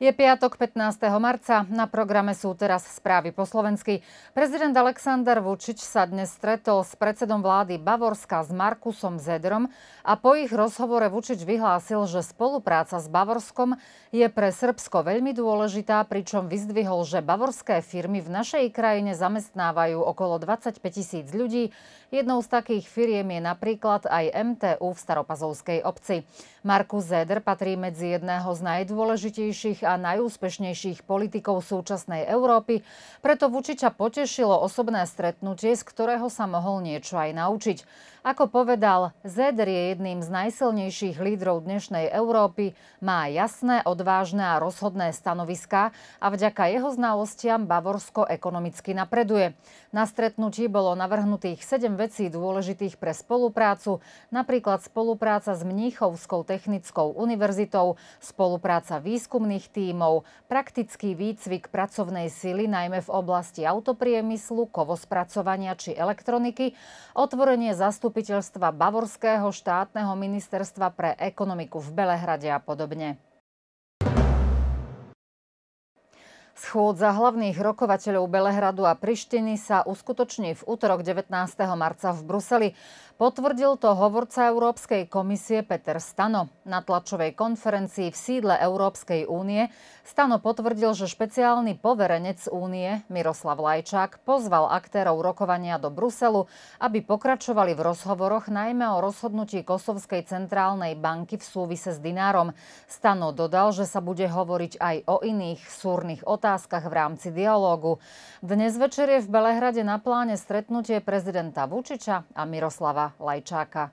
Je piatok 15. marca, na programe sú teraz správy po slovensky. Prezident Aleksandr Vučič sa dnes stretol s predsedom vlády Bavorska s Markusom Zedrom a po ich rozhovore Vučič vyhlásil, že spolupráca s Bavorskom je pre Srbsko veľmi dôležitá, pričom vyzdvihol, že bavorské firmy v našej krajine zamestnávajú okolo 25 tisíc ľudí. Jednou z takých firiem je napríklad aj MTU v Staropazovskej obci. Markus Zedr patrí medzi jedného z najdôležitejších a najúspešnejších politikov súčasnej Európy, preto Vučiča potešilo osobné stretnutie, z ktorého sa mohol niečo aj naučiť. Ako povedal, Zéder je jedným z najsilnejších lídrov dnešnej Európy, má jasné, odvážne a rozhodné stanoviská a vďaka jeho znalostiam Bavorsko ekonomicky napreduje. Na stretnutí bolo navrhnutých 7 vecí dôležitých pre spoluprácu, napríklad spolupráca s Mníchovskou technickou univerzitou, spolupráca výskumných tímov, praktický výcvik pracovnej sily najmä v oblasti autopriemyslu, kovospracovania či elektroniky, otvorenie zastupenia zastupiteľstva Bavorského štátneho ministerstva pre ekonomiku v Belehrade a podobne. Schôdza hlavných rokovateľov Belehradu a Prištiny sa uskutoční v útorok 19. marca v Bruseli. Potvrdil to hovorca Európskej komisie Peter Stano. Na tlačovej konferencii v sídle Európskej únie Stano potvrdil, že špeciálny poverenec únie Miroslav Lajčák pozval aktérov rokovania do Bruselu, aby pokračovali v rozhovoroch najmä o rozhodnutí Kosovskej centrálnej banky v súvise s dinárom. Stano dodal, že sa bude hovoriť aj o iných súrnych otázkach v rámci dialógu. Dnes večer je v Belehrade na pláne stretnutie prezidenta Vučiča a Miroslava Lajčáka.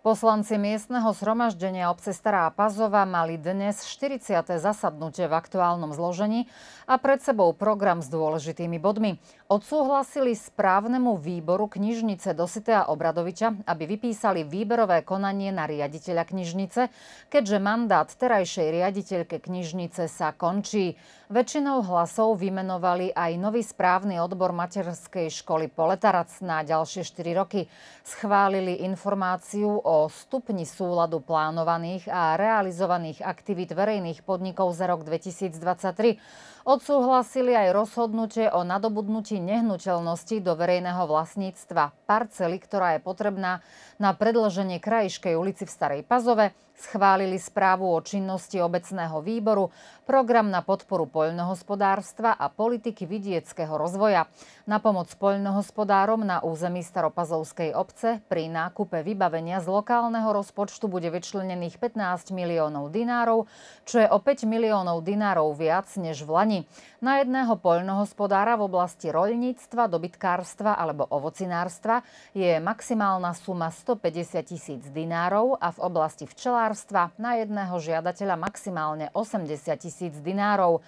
Poslanci miestneho zhromaždenia obce Stará Pazova mali dnes 40. zasadnutie v aktuálnom zložení a pred sebou program s dôležitými bodmi. Odsúhlasili správnemu výboru knižnice Dositea Obradoviča, aby vypísali výberové konanie na riaditeľa knižnice, keďže mandát terajšej riaditeľke knižnice sa končí. Väčšinou hlasov vymenovali aj nový správny odbor materskej školy Poletarac na ďalšie 4 roky. Schválili informáciu o stupni súladu plánovaných a realizovaných aktivít verejných podnikov za rok 2023. Odsúhlasili aj rozhodnutie o nadobudnutí nehnuteľnosti do verejného vlastníctva parcely, ktorá je potrebná na predlženie Krajiškej ulici v Starej Pazove, schválili správu o činnosti obecného výboru, program na podporu poľnohospodárstva a politiky vidieckého rozvoja, na pomoc poľnohospodárom na území Staropazovskej obce pri nákupe vybavenia z lokálneho rozpočtu bude vyčlenených 15 miliónov dinárov, čo je o 5 miliónov dinárov viac než v Lani. Na jedného poľnohospodára v oblasti roľníctva, dobytkárstva alebo ovocinárstva je maximálna suma 150 tisíc dinárov a v oblasti včelárstva hospodárstva na jedného žiadateľa maximálne 80 tisíc dinárov.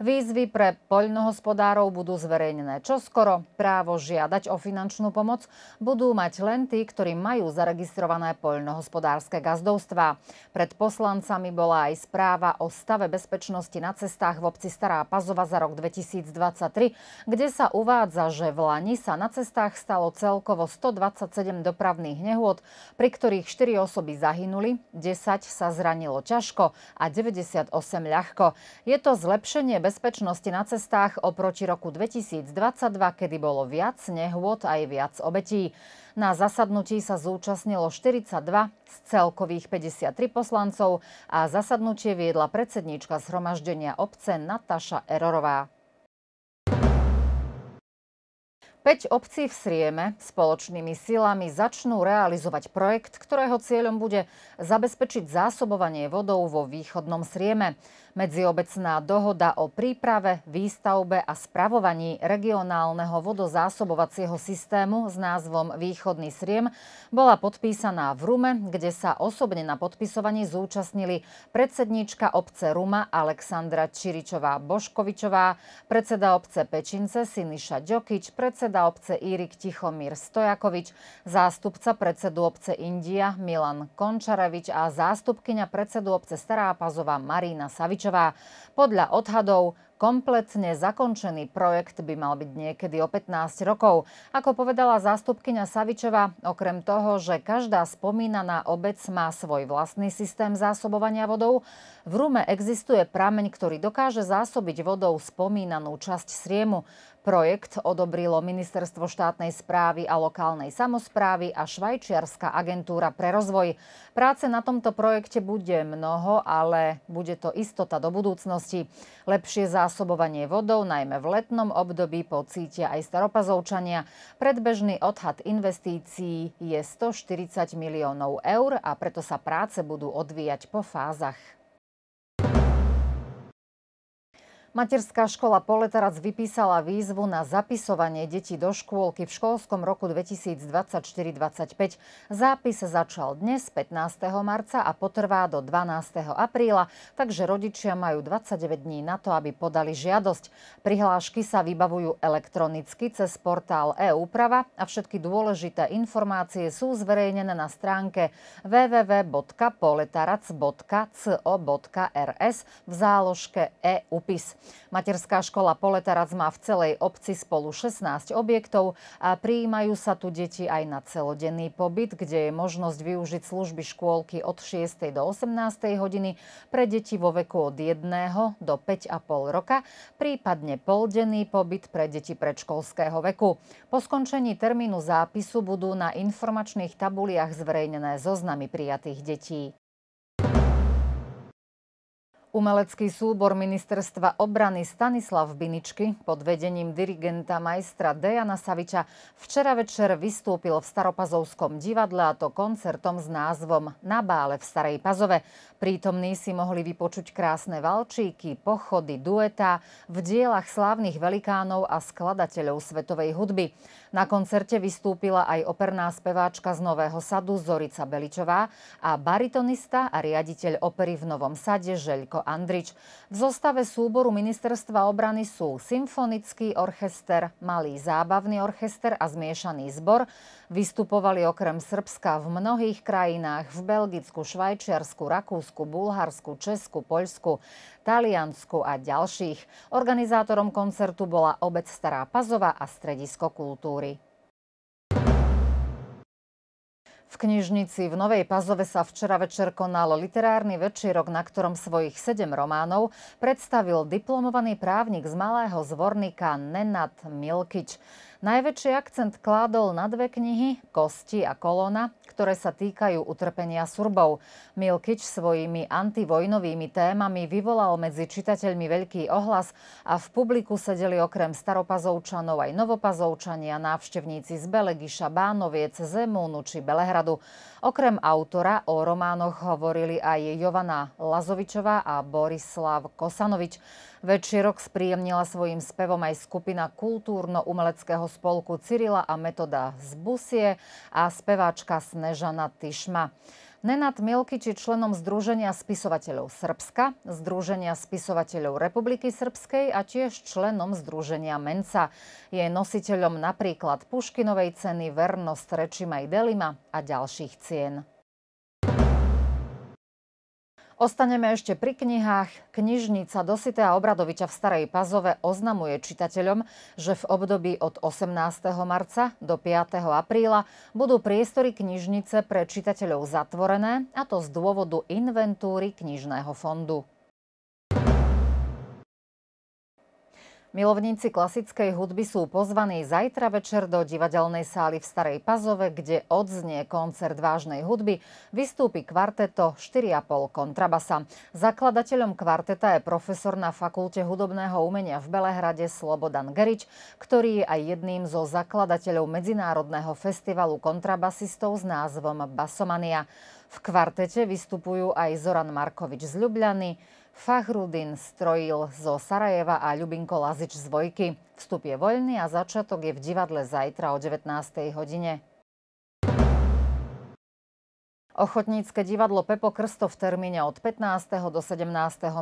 Výzvy pre poľnohospodárov budú zverejnené čoskoro. Právo žiadať o finančnú pomoc budú mať len tí, ktorí majú zaregistrované poľnohospodárske gazdovstvá. Pred poslancami bola aj správa o stave bezpečnosti na cestách v obci Stará Pazova za rok 2023, kde sa uvádza, že v Lani sa na cestách stalo celkovo 127 dopravných nehôd, pri ktorých 4 osoby zahynuli, 10 sa zranilo ťažko a 98 ľahko. Je to zlepšenie bezpečnosti bezpečnosti na cestách oproti roku 2022, kedy bolo viac nehôd aj viac obetí. Na zasadnutí sa zúčastnilo 42 z celkových 53 poslancov a zasadnutie viedla predsedníčka zhromaždenia obce Nataša Erorová. Peť obcí v Srieme spoločnými silami začnú realizovať projekt, ktorého cieľom bude zabezpečiť zásobovanie vodou vo východnom Srieme. Medziobecná dohoda o príprave, výstavbe a spravovaní regionálneho vodozásobovacieho systému s názvom Východný Sriem bola podpísaná v Rume, kde sa osobne na podpisovaní zúčastnili predsedníčka obce Ruma Alexandra Čiričová-Boškovičová, predseda obce Pečince Siniša Ďokič, predseda predseda obce Irik Tichomír Stojakovič, zástupca predsedu obce India Milan Končarevič a zástupkynia predsedu obce Stará Pazova Marína Savičová. Podľa odhadov Kompletne zakončený projekt by mal byť niekedy o 15 rokov. Ako povedala zástupkyňa Savičova, okrem toho, že každá spomínaná obec má svoj vlastný systém zásobovania vodou, v Rume existuje prameň, ktorý dokáže zásobiť vodou spomínanú časť Sriemu. Projekt odobrilo Ministerstvo štátnej správy a lokálnej samozprávy a Švajčiarska agentúra pre rozvoj. Práce na tomto projekte bude mnoho, ale bude to istota do budúcnosti. Lepšie zásobovanie vodou, najmä v letnom období, pocítia aj staropazovčania. Predbežný odhad investícií je 140 miliónov eur a preto sa práce budú odvíjať po fázach. Materská škola Poletarac vypísala výzvu na zapisovanie detí do škôlky v školskom roku 2024-25. Zápis začal dnes 15. marca a potrvá do 12. apríla, takže rodičia majú 29 dní na to, aby podali žiadosť. Prihlášky sa vybavujú elektronicky cez portál e-úprava a všetky dôležité informácie sú zverejnené na stránke www.poletarac.co.rs v záložke e-upis. Materská škola Poletarac má v celej obci spolu 16 objektov a prijímajú sa tu deti aj na celodenný pobyt, kde je možnosť využiť služby škôlky od 6. do 18. hodiny pre deti vo veku od 1. do 5,5 roka, prípadne poldenný pobyt pre deti predškolského veku. Po skončení termínu zápisu budú na informačných tabuliach zverejnené zoznamy prijatých detí. Umelecký súbor ministerstva obrany Stanislav Biničky pod vedením dirigenta majstra Dejana Saviča včera večer vystúpil v Staropazovskom divadle a to koncertom s názvom Na bále v Starej Pazove. Prítomní si mohli vypočuť krásne valčíky, pochody, duetá v dielach slávnych velikánov a skladateľov svetovej hudby. Na koncerte vystúpila aj operná speváčka z Nového sadu Zorica Beličová a baritonista a riaditeľ opery v Novom sade Želko Andrič. V zostave súboru ministerstva obrany sú symfonický orchester, malý zábavný orchester a zmiešaný zbor. Vystupovali okrem Srbska v mnohých krajinách v Belgicku, Švajčiarsku, Rakúsku, Bulharsku, Česku, Poľsku, Taliansku a ďalších. Organizátorom koncertu bola obec Stará Pazova a Stredisko kultúry kultúry. V knižnici v Novej Pazove sa včera večer konal literárny večerok, na ktorom svojich sedem románov predstavil diplomovaný právnik z Malého zvornika Nenad Milkič. Najväčší akcent kládol na dve knihy, Kosti a kolona, ktoré sa týkajú utrpenia Surbov. Milkič svojimi antivojnovými témami vyvolal medzi čitateľmi veľký ohlas a v publiku sedeli okrem staropazovčanov aj novopazovčania, návštevníci z Belegiša, Bánoviec, Zemúnu či Belehradu. Okrem autora o románoch hovorili aj Jovana Lazovičová a Borislav Kosanovič. Väčší rok spríjemnila svojim spevom aj skupina kultúrno-umeleckého spolku Cyrila a Metoda z Busie a speváčka Snežana Tyšma. Nenad je členom Združenia spisovateľov Srbska, Združenia spisovateľov Republiky Srbskej a tiež členom Združenia Menca. Je nositeľom napríklad Puškinovej ceny Verno rečima i Delima a ďalších cien. Ostaneme ešte pri knihách. Knižnica Dosita Obradoviča v Starej Pazove oznamuje čitateľom, že v období od 18. marca do 5. apríla budú priestory knižnice pre čitateľov zatvorené, a to z dôvodu inventúry knižného fondu. Milovníci klasickej hudby sú pozvaní zajtra večer do divadelnej sály v Starej Pazove, kde odznie koncert vážnej hudby, vystúpi kvarteto 4,5 kontrabasa. Zakladateľom kvarteta je profesor na Fakulte hudobného umenia v Belehrade Slobodan Gerič, ktorý je aj jedným zo zakladateľov Medzinárodného festivalu kontrabasistov s názvom Basomania. V kvartete vystupujú aj Zoran Markovič z Ljubljany, Fahrudin strojil zo Sarajeva a Ľubinko Lazič z Vojky. Vstup je voľný a začiatok je v divadle zajtra o 19. hodine. Ochotnícke divadlo Pepo Krsto v termíne od 15. do 17.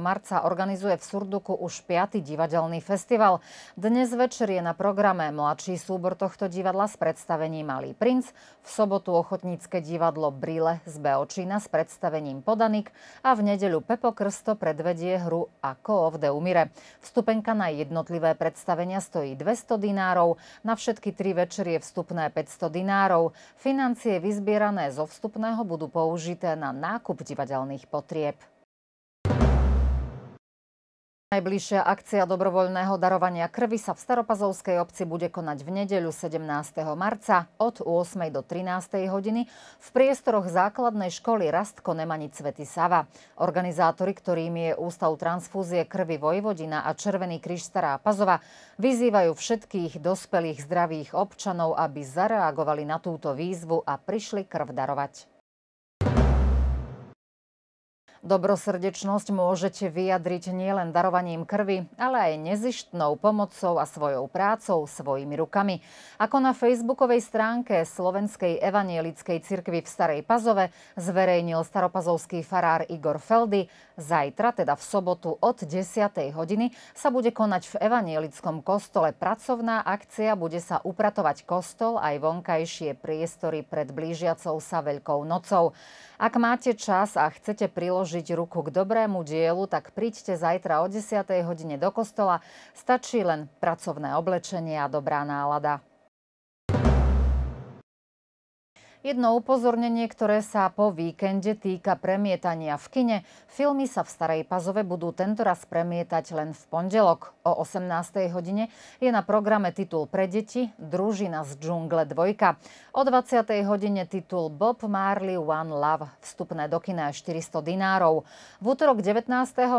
marca organizuje v Surduku už 5. divadelný festival. Dnes večer je na programe mladší súbor tohto divadla s predstavením Malý princ, v sobotu Ochotnícke divadlo Brile z Beočína s predstavením Podanik a v nedeľu Pepo Krsto predvedie hru Ako v Umire. Vstupenka na jednotlivé predstavenia stojí 200 dinárov, na všetky tri večer je vstupné 500 dinárov. Financie vyzbierané zo vstupného budú budú použité na nákup divadelných potrieb. Najbližšia akcia dobrovoľného darovania krvi sa v Staropazovskej obci bude konať v nedeľu 17. marca od 8. do 13. hodiny v priestoroch základnej školy Rastko Nemani Cvety Sava. Organizátori, ktorými je Ústav transfúzie krvi Vojvodina a Červený kríž Stará Pazova, vyzývajú všetkých dospelých zdravých občanov, aby zareagovali na túto výzvu a prišli krv darovať. Dobrosrdečnosť môžete vyjadriť nielen darovaním krvi, ale aj nezištnou pomocou a svojou prácou, svojimi rukami. Ako na facebookovej stránke Slovenskej evanielickej cirkvi v Starej Pazove zverejnil staropazovský farár Igor Feldy, zajtra, teda v sobotu od 10. hodiny, sa bude konať v evanielickom kostole pracovná akcia, bude sa upratovať kostol aj vonkajšie priestory pred blížiacou sa Veľkou nocou. Ak máte čas a chcete priložiť priložiť ruku k dobrému dielu, tak príďte zajtra o 10. hodine do kostola. Stačí len pracovné oblečenie a dobrá nálada. Jedno upozornenie, ktoré sa po víkende týka premietania v kine, filmy sa v Starej Pazove budú tentoraz premietať len v pondelok. O 18. hodine je na programe titul pre deti Družina z džungle 2. O 20. hodine titul Bob Marley One Love, vstupné do kina 400 dinárov. V útorok 19.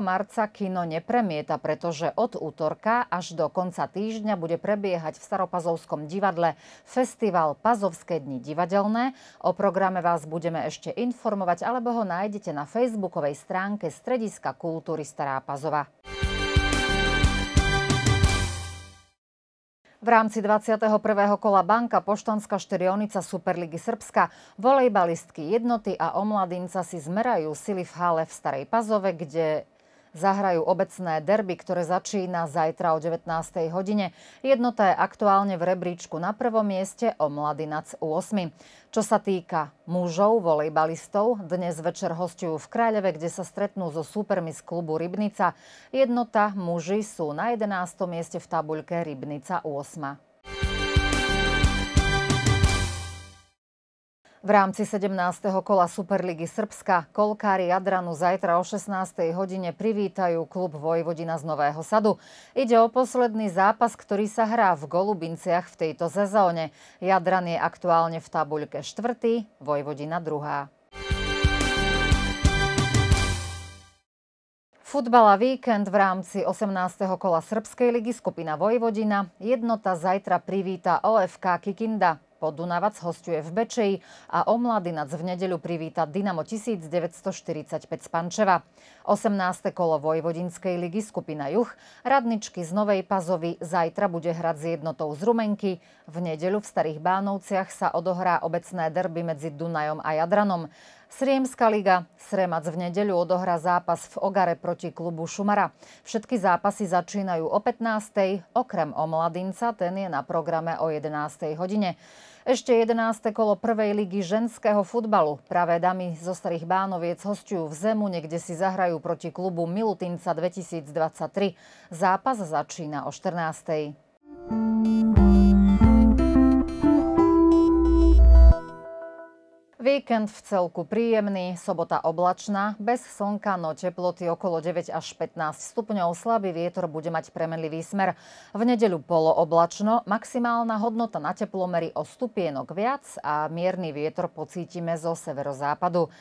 marca kino nepremieta, pretože od útorka až do konca týždňa bude prebiehať v Staropazovskom divadle festival Pazovské dni divadelné, O programe vás budeme ešte informovať, alebo ho nájdete na facebookovej stránke Strediska kultúry Stará Pazova. V rámci 21. kola Banka Poštanská šterionica Superligy Srbska volejbalistky jednoty a omladinca si zmerajú sily v hále v Starej Pazove, kde zahrajú obecné derby, ktoré začína zajtra o 19. hodine. Jednota je aktuálne v rebríčku na prvom mieste o Mladinac u 8. Čo sa týka mužov volejbalistov, dnes večer hostujú v Kráľove, kde sa stretnú so súpermi z klubu Rybnica. Jednota muži sú na 11. mieste v tabuľke Rybnica u 8. V rámci 17. kola Superligy Srbska kolkári Jadranu zajtra o 16. hodine privítajú klub Vojvodina z Nového Sadu. Ide o posledný zápas, ktorý sa hrá v Golubinciach v tejto sezóne. Jadran je aktuálne v tabuľke 4., Vojvodina 2. a víkend v rámci 18. kola Srbskej ligy skupina Vojvodina. Jednota zajtra privíta OFK Kikinda. Podunavac hostuje v Bečeji a Omladinac v nedeľu privíta Dynamo 1945 z Pančeva. 18. kolo Vojvodinskej ligy skupina Juch. Radničky z Novej Pazovy zajtra bude hrať s jednotou z Rumenky. V nedeľu v Starých Bánovciach sa odohrá obecné derby medzi Dunajom a Jadranom. Sriemska liga. Sremac v nedeľu odohrá zápas v Ogare proti klubu Šumara. Všetky zápasy začínajú o 15. Okrem o Mladinca, ten je na programe o 11. hodine. Ešte 11. kolo prvej ligy ženského futbalu. Pravé damy zo Starých Bánoviec hostujú v Zemu, niekde si zahrajú proti klubu Milutinca 2023. Zápas začína o 14. Víkend v celku príjemný, sobota oblačná, bez slnka, no teploty okolo 9 až 15 stupňov, slabý vietor bude mať premenlivý smer. V nedeľu polooblačno, maximálna hodnota na teplomery o stupienok viac a mierny vietor pocítime zo severozápadu.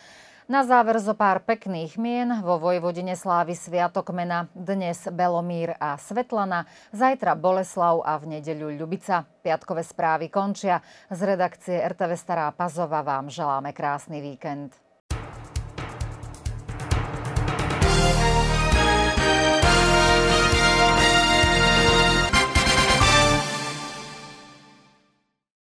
Na záver zo pár pekných mien. Vo Vojvodine slávy Sviatok mena dnes Belomír a Svetlana, zajtra Boleslav a v nedeľu Ľubica. Piatkové správy končia. Z redakcie RTV Stará Pazova vám želáme krásny víkend.